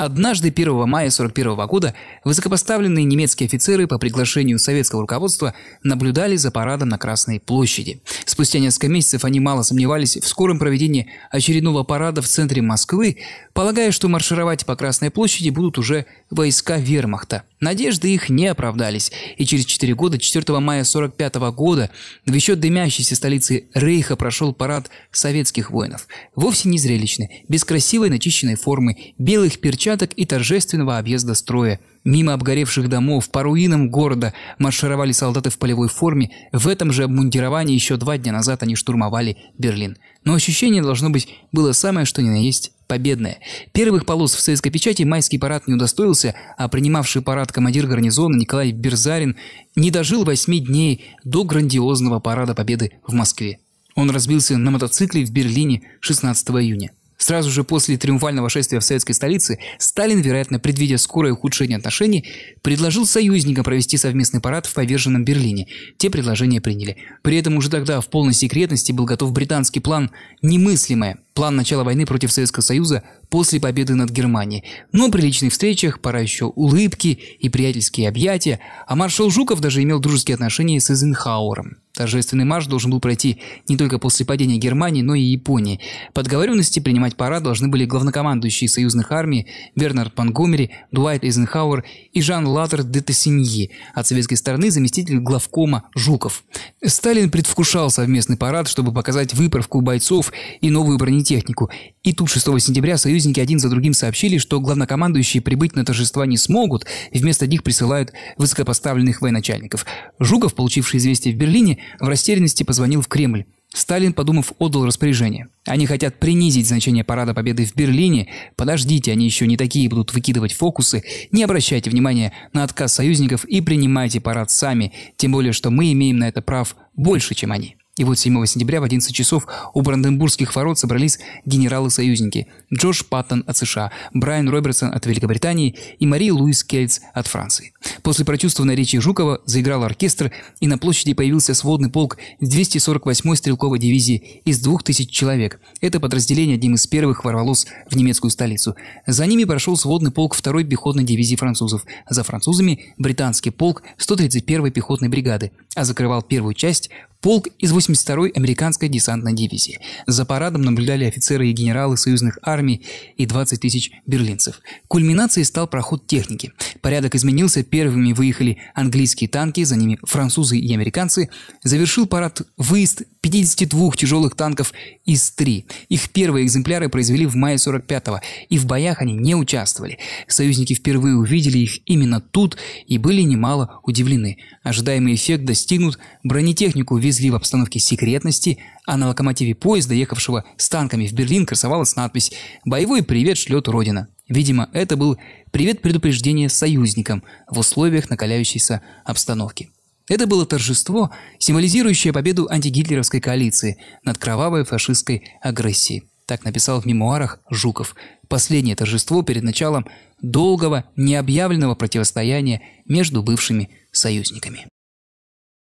Однажды 1 мая 41 года высокопоставленные немецкие офицеры по приглашению советского руководства наблюдали за парадом на Красной площади. Спустя несколько месяцев они мало сомневались в скором проведении очередного парада в центре Москвы, полагая, что маршировать по Красной площади будут уже войска вермахта. Надежды их не оправдались, и через 4 года, 4 мая 45 года, в еще дымящейся столице Рейха прошел парад советских воинов. Вовсе не зрелищный, без красивой начищенной формы, белых перчаток площадок и торжественного объезда строя. Мимо обгоревших домов, по руинам города маршировали солдаты в полевой форме. В этом же обмундировании еще два дня назад они штурмовали Берлин. Но ощущение, должно быть, было самое что ни на есть победное. Первых полос в советской печати майский парад не удостоился, а принимавший парад командир гарнизона Николай Берзарин не дожил восьми дней до грандиозного парада победы в Москве. Он разбился на мотоцикле в Берлине 16 июня. Сразу же после триумфального шествия в советской столице Сталин, вероятно, предвидя скорое ухудшение отношений, предложил союзникам провести совместный парад в поверженном Берлине. Те предложения приняли. При этом уже тогда в полной секретности был готов британский план «Немыслимое» – план начала войны против Советского Союза после победы над Германией. Но при личных встречах пора еще улыбки и приятельские объятия, а маршал Жуков даже имел дружеские отношения с Эйзенхауэром. Торжественный марш должен был пройти не только после падения Германии, но и Японии. По договоренности принимать парад должны были главнокомандующие союзных армий Вернер Пангомери, Дуайт Эйзенхауэр и Жан Латтер де Тессиньи, от советской стороны заместитель главкома Жуков. Сталин предвкушал совместный парад, чтобы показать выправку бойцов и новую бронетехнику. И тут 6 сентября союзники один за другим сообщили, что главнокомандующие прибыть на торжества не смогут, вместо них присылают высокопоставленных военачальников. Жуков, получивший известие в Берлине, в растерянности позвонил в Кремль. Сталин, подумав, отдал распоряжение. Они хотят принизить значение парада победы в Берлине. Подождите, они еще не такие будут выкидывать фокусы. Не обращайте внимания на отказ союзников и принимайте парад сами. Тем более, что мы имеем на это прав больше, чем они. И вот 7 сентября в 11 часов у Бранденбургских ворот собрались генералы-союзники Джордж Паттон от США, Брайан Робертсон от Великобритании и Мария Луис Кельц от Франции. После прочувствованной речи Жукова заиграл оркестр, и на площади появился сводный полк 248-й стрелковой дивизии из 2000 человек. Это подразделение одним из первых ворвалось в немецкую столицу. За ними прошел сводный полк 2-й пехотной дивизии французов. За французами британский полк 131-й пехотной бригады, а закрывал первую часть полк из 8 82-й американской десантной дивизии. За парадом наблюдали офицеры и генералы союзных армий и 20 тысяч берлинцев. Кульминацией стал проход техники. Порядок изменился, первыми выехали английские танки, за ними французы и американцы. Завершил парад выезд 52 тяжелых танков из 3. Их первые экземпляры произвели в мае 45-го, и в боях они не участвовали. Союзники впервые увидели их именно тут и были немало удивлены. Ожидаемый эффект достигнут, бронетехнику везли в обстановку установки секретности, а на локомотиве поезда, ехавшего с танками в Берлин, красовалась надпись «Боевой привет шлет Родина». Видимо, это был привет предупреждения союзникам в условиях накаляющейся обстановки. Это было торжество, символизирующее победу антигитлеровской коалиции над кровавой фашистской агрессией. Так написал в мемуарах Жуков. Последнее торжество перед началом долгого, необъявленного противостояния между бывшими союзниками.